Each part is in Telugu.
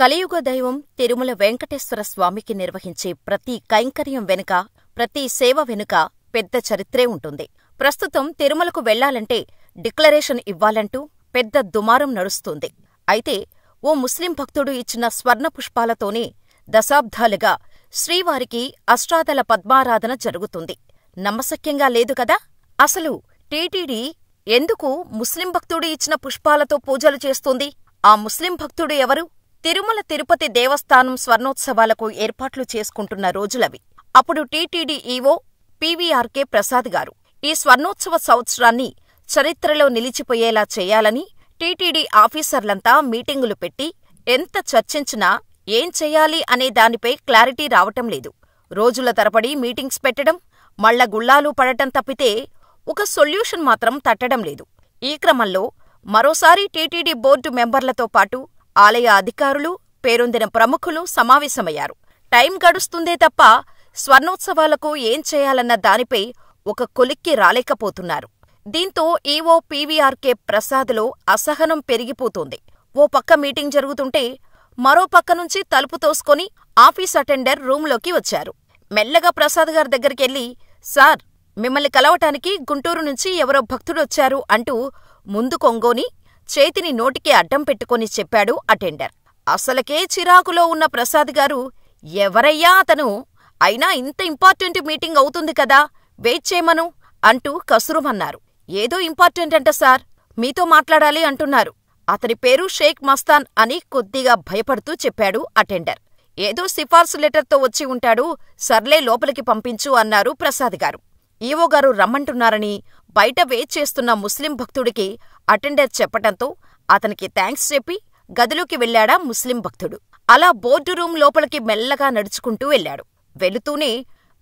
కలియుగ దైవం తిరుమల వెంకటేశ్వర స్వామికి నిర్వహించే ప్రతి కైంకర్యం వెనుక ప్రతి సేవ వెనుక పెద్ద చరిత్రే ఉంటుంది ప్రస్తుతం తిరుమలకు వెళ్లాలంటే డిక్లరేషన్ ఇవ్వాలంటూ పెద్ద దుమారం నడుస్తుంది అయితే ఓ ముస్లిం భక్తుడు ఇచ్చిన స్వర్ణ పుష్పాలతోనే దశాబ్దాలుగా శ్రీవారికి అష్టాదల పద్మారాధన జరుగుతుంది నమ్మశక్యంగా లేదు కదా అసలు టీటీడీ ఎందుకు ముస్లిం భక్తుడు ఇచ్చిన పుష్పాలతో పూజలు చేస్తుంది ఆ ముస్లిం భక్తుడు ఎవరు తిరుమల తిరుపతి దేవస్థానం స్వర్ణోత్సవాలకు ఏర్పాట్లు చేసుకుంటున్న రోజులవి అప్పుడు టీటీడీ ఈవో పీవీఆర్కే ప్రసాద్ గారు ఈ స్వర్ణోత్సవ సంవత్సరాన్ని చరిత్రలో నిలిచిపోయేలా చేయాలని టీటీడీ ఆఫీసర్లంతా మీటింగులు పెట్టి ఎంత చర్చించినా ఏం చేయాలి అనే దానిపై క్లారిటీ రావటం లేదు రోజుల తరబడి మీటింగ్స్ పెట్టడం మళ్ల గుళ్లాలు పడటం తప్పితే ఒక సొల్యూషన్ మాత్రం తట్టడం లేదు ఈ క్రమంలో మరోసారి టీటీడీ బోర్డు మెంబర్లతో పాటు ఆలయ అధికారులు పేరొందిన ప్రముఖులు సమావేశమయ్యారు టైం గడుస్తుందే తప్ప స్వర్ణోత్సవాలకు ఏం చేయాలన్న దానిపై ఒక కొలిక్కి రాలేకపోతున్నారు దీంతో ఈవో పీవీఆర్కే ప్రసాద్లో అసహనం పెరిగిపోతుంది ఓ పక్క మీటింగ్ జరుగుతుంటే మరో పక్క నుంచి తలుపు తోసుకొని ఆఫీస్ అటెండర్ రూంలోకి వచ్చారు మెల్లగా ప్రసాద్ గారి దగ్గరికెళ్ళి సార్ మిమ్మల్ని కలవటానికి గుంటూరు నుంచి ఎవరో భక్తుడొచ్చారు అంటూ ముందు కొంగోని చేతిని నోటికి అడ్డం పెట్టుకుని చెప్పాడు అటెండర్ అసలకే చిరాకులో ఉన్న ప్రసాద్ గారు ఎవరయ్యా అతను అయినా ఇంత ఇంపార్టెంట్ మీటింగ్ అవుతుంది కదా వెయిట్ చేయమను అంటూ కసురుమన్నారు ఏదో ఇంపార్టెంట్ అంట సార్ మీతో మాట్లాడాలి అంటున్నారు అతని పేరు షేక్ మస్తాన్ అని కొద్దిగా భయపడుతూ చెప్పాడు అటెండర్ ఏదో సిఫార్సు లెటర్తో వచ్చి ఉంటాడు సర్లే లోపలికి పంపించు అన్నారు ప్రసాద్ గారు ఈవోగారు రమ్మంటున్నారని బయట వెయిట్ చేస్తున్న ముస్లిం భక్తుడికి అటెండర్ చెప్పటంతో అతనికి థ్యాంక్స్ చెప్పి గదిలోకి వెళ్లాడా ముస్లిం భక్తుడు అలా బోర్డు రూమ్ లోపలికి మెల్లగా నడుచుకుంటూ వెళ్లాడు వెళుతూనే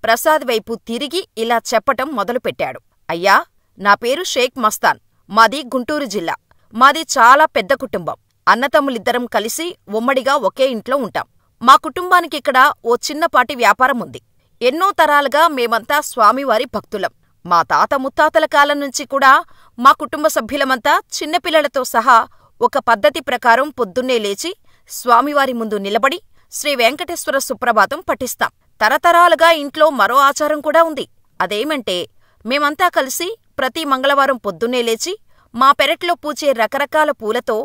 ప్రసాద్ వైపు తిరిగి ఇలా చెప్పటం మొదలుపెట్టాడు అయ్యా నా పేరు షేక్ మస్తాన్ మాది గుంటూరు జిల్లా మాది చాలా పెద్ద కుటుంబం అన్నతమ్ములిద్దరం కలిసి ఉమ్మడిగా ఒకే ఇంట్లో ఉంటాం మా కుటుంబానికిక్కడ ఓ చిన్నపాటి వ్యాపారం ఉంది ఎన్నో తరాలుగా మేమంతా స్వామివారి భక్తులం మా తాత ముత్తాతల కాలం నుంచి కూడా మా కుటుంబ సభ్యులమంతా చిన్నపిల్లలతో సహా ఒక పద్ధతి ప్రకారం పొద్దున్నే లేచి స్వామివారి ముందు నిలబడి శ్రీ వెంకటేశ్వర సుప్రభాతం పఠిస్తాం తరతరాలుగా ఇంట్లో మరో ఆచారం కూడా ఉంది అదేమంటే మేమంతా కలిసి ప్రతి మంగళవారం పొద్దున్నే లేచి మా పెరట్లో పూచే రకరకాల పూలతో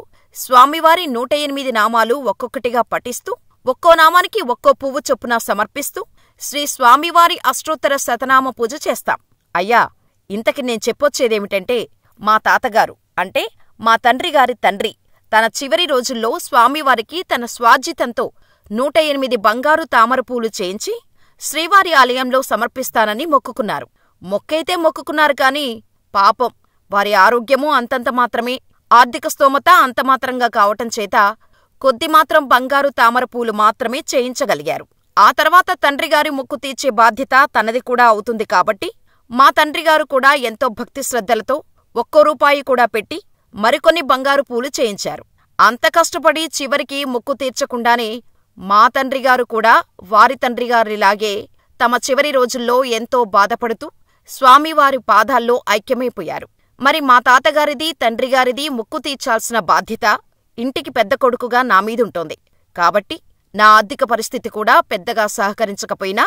స్వామివారి నూట ఎనిమిది నామాలు ఒక్కొక్కటిగా పఠిస్తూ ఒక్కో నామానికి ఒక్కో పువ్వు చొప్పున సమర్పిస్తూ శ్రీ స్వామివారి అష్టోత్తర శతనామ పూజ చేస్తాం అయ్యా ఇంతకి నేను చెప్పొచ్చేదేమిటంటే మా తాతగారు అంటే మా తండ్రిగారి తండ్రి తన చివరి రోజుల్లో స్వామివారికి తన స్వాజితంతో నూట ఎనిమిది బంగారు తామరపూలు చేయించి శ్రీవారి ఆలయంలో సమర్పిస్తానని మొక్కుకున్నారు మొక్కైతే మొక్కుకున్నారు కాని పాపం వారి ఆరోగ్యము అంతంత మాత్రమే ఆర్థిక స్తోమత అంతమాత్రంగా కావటం చేత కొద్దిమాత్రం బంగారు తామరపూలు మాత్రమే చేయించగలిగారు ఆ తర్వాత తండ్రిగారి ముక్కు తీర్చే బాధ్యత తనది కూడా అవుతుంది కాబట్టి మా తండ్రిగారు కూడా ఎంతో భక్తి శ్రద్ధలతో ఒక్కో రూపాయి కూడా పెట్టి మరికొన్ని బంగారు పూలు చేయించారు అంత కష్టపడి చివరికి ముక్కు తీర్చకుండానే మా తండ్రిగారు కూడా వారి తండ్రిగారిలాగే తమ చివరి రోజుల్లో ఎంతో బాధపడుతూ స్వామివారి పాదాల్లో ఐక్యమైపోయారు మరి మా తాతగారిది తండ్రిగారిది ముక్కు తీర్చాల్సిన బాధ్యత ఇంటికి పెద్ద కొడుకుగా నామీదుంటోంది కాబట్టి నా ఆర్థిక పరిస్థితి కూడా పెద్దగా సహకరించకపోయినా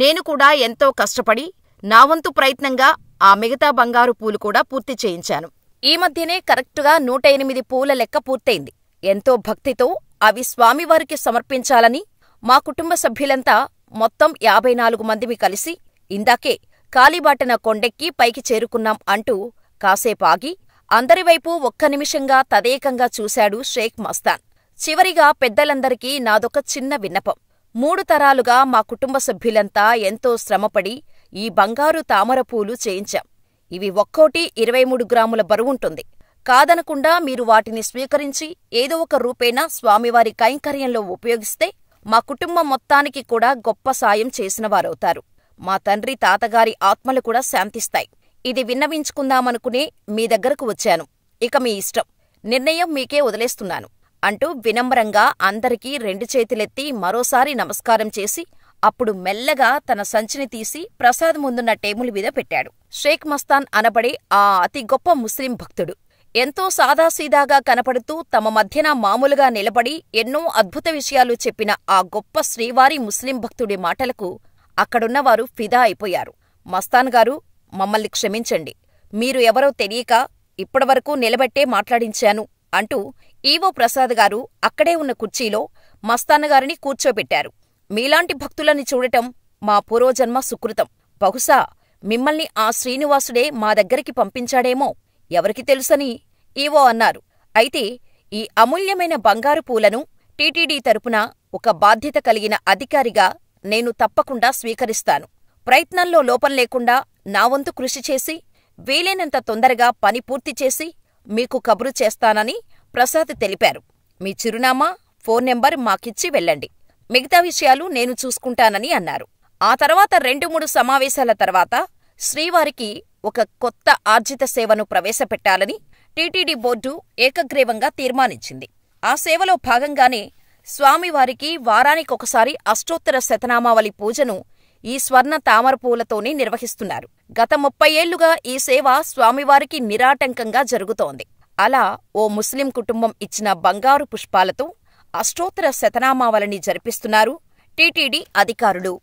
నేను కూడా ఎంతో కష్టపడి నా వంతు ప్రయత్నంగా ఆ మిగతా బంగారు పూలు కూడా పూర్తి చేయించాను ఈ మధ్యనే కరెక్టుగా నూట ఎనిమిది పూల లెక్క పూర్తయింది ఎంతో భక్తితో అవి స్వామివారికి సమర్పించాలని మా కుటుంబ సభ్యులంతా మొత్తం యాభై నాలుగు మందిమి కలిసి ఇందాకే కాలిబాటన కొండెక్కి పైకి చేరుకున్నాం అంటూ కాసేపాగి అందరివైపు ఒక్క నిమిషంగా తదేకంగా చూశాడు షేక్ మస్తాన్ చివరిగా పెద్దలందరికీ నాదొక చిన్న విన్నపం మూడు తరాలుగా మా కుటుంబ సభ్యులంతా ఎంతో శ్రమపడి ఈ బంగారు తామరపూలు చేయించాం ఇవి ఒక్కోటి ఇరవై మూడు గ్రాముల బరువుంటుంది కాదనకుండా మీరు వాటిని స్వీకరించి ఏదో ఒక రూపేణా స్వామివారి కైంకర్యంలో ఉపయోగిస్తే మా కుటుంబం మొత్తానికి కూడా గొప్ప సాయం చేసినవారవుతారు మా తండ్రి తాతగారి ఆత్మలు కూడా శాంతిస్తాయి ఇది విన్నవించుకుందామనుకునే మీ దగ్గరకు వచ్చాను ఇక మీ ఇష్టం నిర్ణయం మీకే వదిలేస్తున్నాను అంటూ వినమ్రంగా అందరికీ రెండు చేతులెత్తి మరోసారి నమస్కారం చేసి అప్పుడు మెల్లగా తన సంచిని తీసి ప్రసాద్ ముందున్న టేబుల్ మీద పెట్టాడు షేక్ మస్తాన్ అనబడే ఆ అతి గొప్ప ముస్లిం భక్తుడు ఎంతో సాదాసీదాగా కనపడుతూ తమ మధ్యన మామూలుగా నిలబడి ఎన్నో అద్భుత విషయాలు చెప్పిన ఆ గొప్ప శ్రీవారి ముస్లిం భక్తుడి మాటలకు అక్కడున్నవారు ఫిదా అయిపోయారు మస్తాన్ గారు మమ్మల్ని క్షమించండి మీరు ఎవరో తెలియక ఇప్పటివరకు నిలబెట్టే మాట్లాడించాను అంటూ ఈవో ప్రసాద్ గారు అక్కడే ఉన్న కుర్చీలో మస్తాన్నగారిని కూర్చోబెట్టారు మీలాంటి భక్తులని చూడటం మా పూర్వజన్మ సుకృతం బహుశా మిమ్మల్ని ఆ శ్రీనివాసుడే మా దగ్గరికి పంపించాడేమో ఎవరికి తెలుసని ఈవో అన్నారు అయితే ఈ అమూల్యమైన బంగారు పూలను టీటీడీ తరపున ఒక బాధ్యత కలిగిన అధికారిగా నేను తప్పకుండా స్వీకరిస్తాను ప్రయత్నంలో లోపం లేకుండా నా వంతు కృషి చేసి వీలైనంత తొందరగా పని పూర్తి చేసి మీకు కబురు చేస్తానని ప్రసాద్ తెలిపారు మీ చిరునామా ఫోన్ నెంబర్ మాకిచ్చి వెళ్ళండి మిగతా విషయాలు నేను చూసుకుంటానని అన్నారు ఆ తర్వాత రెండు మూడు సమావేశాల తర్వాత శ్రీవారికి ఒక కొత్త ఆర్జిత సేవను ప్రవేశపెట్టాలని టీటీడీ బోర్డు ఏకగ్రీవంగా తీర్మానించింది ఆ సేవలో భాగంగానే స్వామివారికి వారానికొకసారి అష్టోత్తర శతనామావళి పూజను ఈ స్వర్ణ తామర పూలతోనే నిర్వహిస్తున్నారు గత ముప్పై ఏళ్లుగా ఈ సేవ స్వామివారికి నిరాటంకంగా జరుగుతోంది అలా ఓ ముస్లిం కుటుంబం ఇచ్చిన బంగారు పుష్పాలతో అష్టోత్తర శతనామావళిని జరిపిస్తున్నారు టీటీడీ అధికారులు